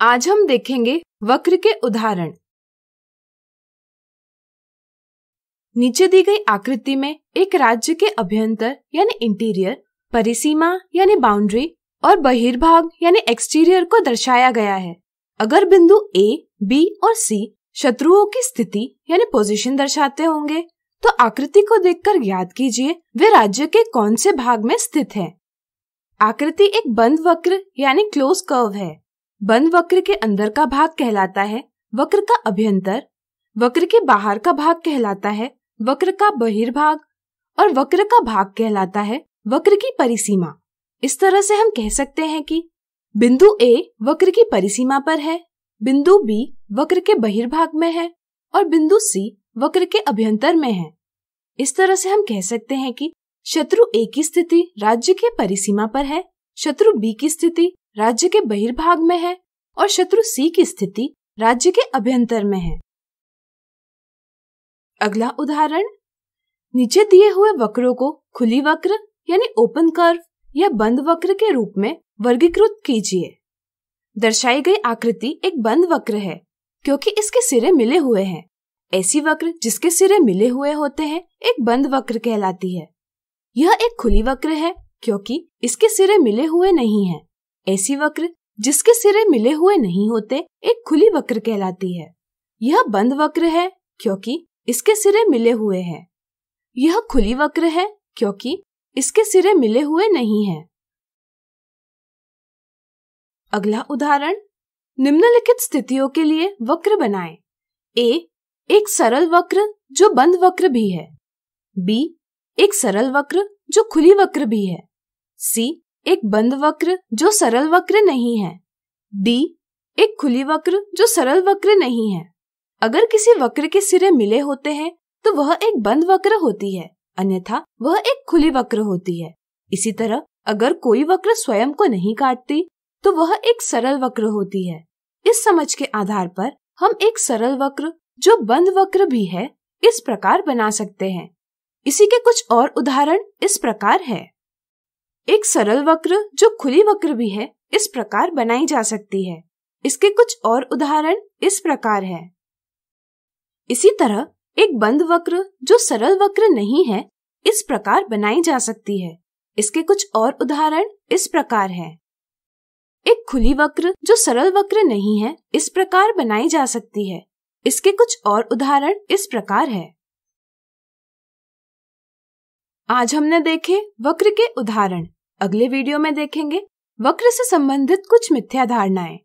आज हम देखेंगे वक्र के उदाहरण नीचे दी गई आकृति में एक राज्य के अभ्यंतर यानी इंटीरियर परिसीमा यानी बाउंड्री और बहिर्भाग यानी एक्सटीरियर को दर्शाया गया है अगर बिंदु ए बी और सी शत्रुओं की स्थिति यानी पोजीशन दर्शाते होंगे तो आकृति को देखकर याद कीजिए वे राज्य के कौन से भाग में स्थित है आकृति एक बंद वक्र यानी क्लोज कर्व है बंद वक्र के अंदर का भाग कहलाता है वक्र का अभ्यंतर वक्र के बाहर का भाग कहलाता है वक्र का बहिर्भाग और वक्र का भाग कहलाता है वक्र की परिसीमा इस तरह से हम कह सकते हैं कि बिंदु ए वक्र की परिसीमा पर है बिंदु बी वक्र के बहिर्भाग में है और बिंदु सी वक्र के अभ्यंतर में है इस तरह से हम कह सकते हैं कि शत्रु ए की स्थिति राज्य के परिसीमा पर है शत्रु बी की स्थिति राज्य के बहिर्भाग में है और शत्रु सी की स्थिति राज्य के अभ्यंतर में है अगला उदाहरण नीचे दिए हुए वक्रों को खुली वक्र यानी ओपन कर्व या बंद वक्र के रूप में वर्गीकृत कीजिए दर्शाई गई आकृति एक बंद वक्र है क्योंकि इसके सिरे मिले हुए हैं ऐसी वक्र जिसके सिरे मिले हुए होते हैं एक बंद वक्र कहलाती है यह एक खुली वक्र है क्योंकि इसके सिरे मिले हुए नहीं हैं। ऐसी वक्र जिसके सिरे मिले हुए नहीं होते एक खुली वक्र कहलाती है यह बंद वक्र है क्योंकि इसके सिरे मिले हुए हैं यह खुली वक्र है क्योंकि इसके सिरे मिले हुए नहीं हैं। अगला उदाहरण निम्नलिखित स्थितियों के लिए वक्र बनाएं। ए एक सरल वक्र जो बंद वक्र भी है बी एक सरल वक्र जो खुली वक्र भी है सी एक बंद वक्र जो सरल वक्र नहीं है डी एक खुली वक्र जो सरल वक्र नहीं है अगर किसी वक्र के सिरे मिले होते हैं तो वह एक बंद वक्र होती है अन्यथा वह एक खुली वक्र होती है इसी तरह अगर कोई वक्र स्वयं को नहीं काटती तो वह एक सरल वक्र होती है इस समझ के आधार पर हम एक सरल वक्र जो बंद वक्र भी है इस प्रकार बना सकते हैं इसी के कुछ और उदाहरण इस प्रकार है एक सरल वक्र जो खुली वक्र भी है इस प्रकार बनाई जा सकती है इसके कुछ और उदाहरण इस प्रकार है इसी तरह एक बंद वक्र जो सरल वक्र नहीं है इस प्रकार बनाई जा सकती है इसके कुछ और उदाहरण इस प्रकार है एक खुली वक्र जो सरल वक्र नहीं है इस प्रकार बनाई जा सकती है इसके कुछ और उदाहरण इस प्रकार है आज हमने देखे वक्र के उदाहरण अगले वीडियो में देखेंगे वक्र से संबंधित कुछ मिथ्या धारणाएं